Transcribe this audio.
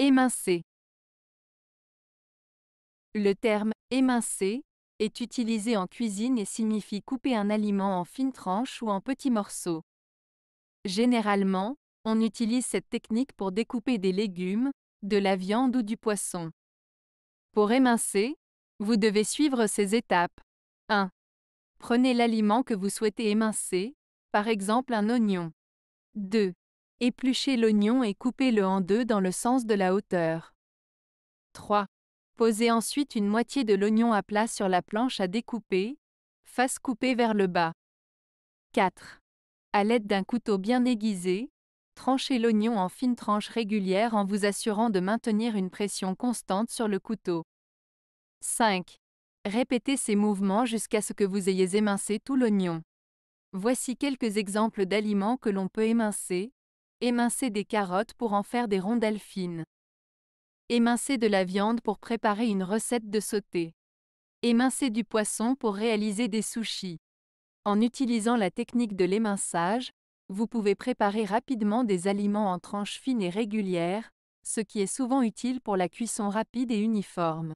Émincer. Le terme émincer est utilisé en cuisine et signifie couper un aliment en fines tranches ou en petits morceaux. Généralement, on utilise cette technique pour découper des légumes, de la viande ou du poisson. Pour émincer, vous devez suivre ces étapes. 1. Prenez l'aliment que vous souhaitez émincer, par exemple un oignon. 2. Épluchez l'oignon et coupez-le en deux dans le sens de la hauteur. 3. Posez ensuite une moitié de l'oignon à plat sur la planche à découper, face coupée vers le bas. 4. À l'aide d'un couteau bien aiguisé, tranchez l'oignon en fines tranches régulières en vous assurant de maintenir une pression constante sur le couteau. 5. Répétez ces mouvements jusqu'à ce que vous ayez émincé tout l'oignon. Voici quelques exemples d'aliments que l'on peut émincer, Émincer des carottes pour en faire des rondelles fines. Émincer de la viande pour préparer une recette de sauté. Émincer du poisson pour réaliser des sushis. En utilisant la technique de l'éminçage, vous pouvez préparer rapidement des aliments en tranches fines et régulières, ce qui est souvent utile pour la cuisson rapide et uniforme.